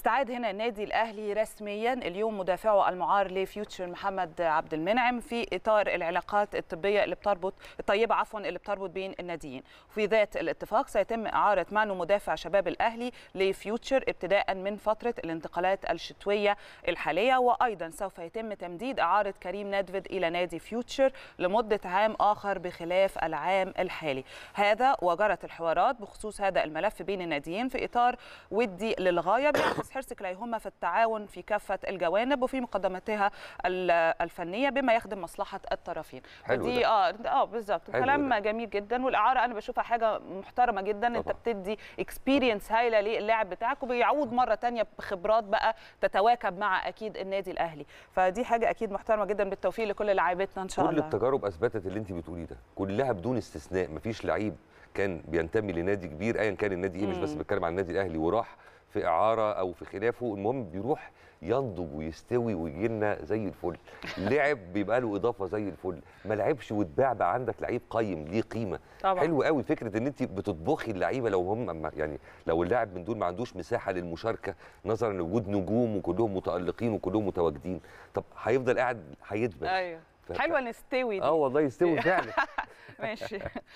استعاد هنا النادي الاهلي رسميا اليوم مدافعه المعار لفيوتشر محمد عبد المنعم في اطار العلاقات الطبيه اللي بتربط الطيبه عفوا اللي بتربط بين الناديين في ذات الاتفاق سيتم اعاره مانو مدافع شباب الاهلي لفيوتشر ابتداء من فتره الانتقالات الشتويه الحاليه وايضا سوف يتم تمديد اعاره كريم نادفيد الى نادي فيوتشر لمده عام اخر بخلاف العام الحالي هذا وجرت الحوارات بخصوص هذا الملف بين الناديين في اطار ودي للغايه عكس حرصك في التعاون في كافه الجوانب وفي مقدماتها الفنيه بما يخدم مصلحه الطرفين حلو ودي اه اه بالظبط كلام جميل جدا والاعاره انا بشوفها حاجه محترمه جدا طبعا. انت بتدي اكسبيرينس هايله للاعب بتاعك وبيعود مره ثانيه بخبرات بقى تتواكب مع اكيد النادي الاهلي فدي حاجه اكيد محترمه جدا بالتوفيق لكل لاعبتنا ان شاء كل الله كل التجارب اثبتت اللي انت بتقوليه ده كلها بدون استثناء مفيش لعيب كان بينتمي لنادي كبير ايا كان النادي ايه مش بس بتكلم عن النادي الاهلي وراح في اعاره او في خلافه المهم بيروح ينضج ويستوي ويجي لنا زي الفل لعب بيبقى له اضافه زي الفل ما لعبش واتباع بقى عندك لعيب قيم ليه قيمه طبعا. حلو قوي فكره ان انت بتطبخي اللعيبه لو هم يعني لو اللاعب من دول ما عندوش مساحه للمشاركه نظرا لوجود نجوم وكلهم متالقين وكلهم متواجدين طب هيفضل قاعد هيدبل ايوه حلوه نستوي دي اه والله يستوي فعلا ماشي